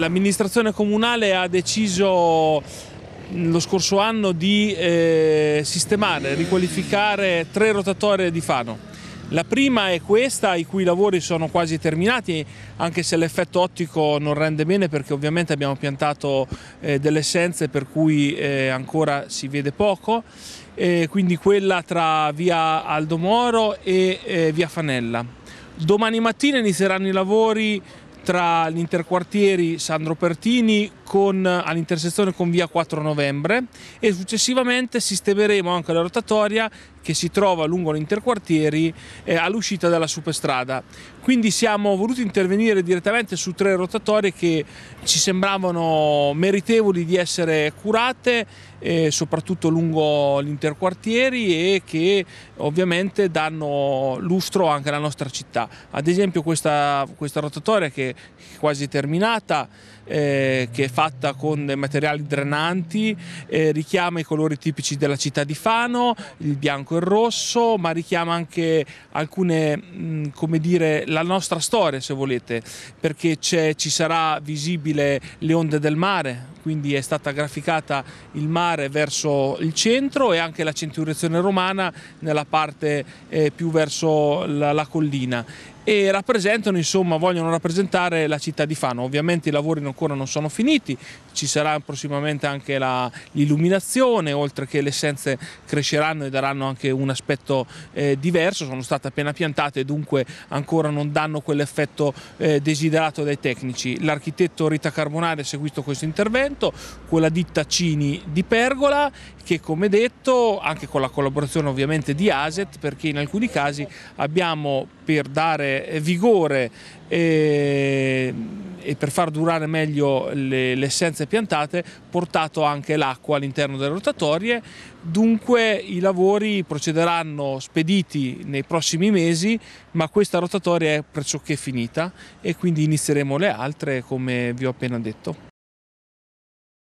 L'amministrazione comunale ha deciso mm, lo scorso anno di eh, sistemare, riqualificare tre rotatorie di Fano. La prima è questa, i cui lavori sono quasi terminati, anche se l'effetto ottico non rende bene perché ovviamente abbiamo piantato eh, delle essenze per cui eh, ancora si vede poco, eh, quindi quella tra via Aldomoro e eh, via Fanella. Domani mattina inizieranno i lavori tra gli interquartieri Sandro Pertini con, all'intersezione con via 4 novembre e successivamente sistemeremo anche la rotatoria che si trova lungo l'interquartieri eh, all'uscita dalla superstrada. Quindi siamo voluti intervenire direttamente su tre rotatorie che ci sembravano meritevoli di essere curate, eh, soprattutto lungo l'interquartieri e che ovviamente danno lustro anche alla nostra città. Ad esempio questa, questa rotatoria che è quasi terminata, eh, che è fatta fatta con materiali drenanti, eh, richiama i colori tipici della città di Fano, il bianco e il rosso, ma richiama anche alcune, mh, mm, come dire, la nostra storia se volete, perché ci sarà visibile le onde del mare, quindi è stata graficata il mare verso il centro e anche la centuriazione romana nella parte eh, più verso la, la collina e rappresentano, insomma, vogliono rappresentare la città di Fano. Ovviamente i lavori ancora non sono finiti, prodotti ci sarà prossimamente anche l'illuminazione, oltre che le essenze cresceranno e daranno anche un aspetto eh, diverso, sono state appena piantate dunque ancora non danno quell'effetto eh, desiderato dai tecnici. L'architetto Rita Carbonari ha seguito questo intervento, con la ditta Cini di Pergola che come detto anche con la collaborazione ovviamente di ASET perché in alcuni casi abbiamo per dare vigore eh, e per far durare meglio le, le essenze piantate portato anche l'acqua all'interno delle rotatorie, dunque i lavori procederanno spediti nei prossimi mesi, ma questa rotatoria è pressoché finita e quindi inizieremo le altre come vi ho appena detto.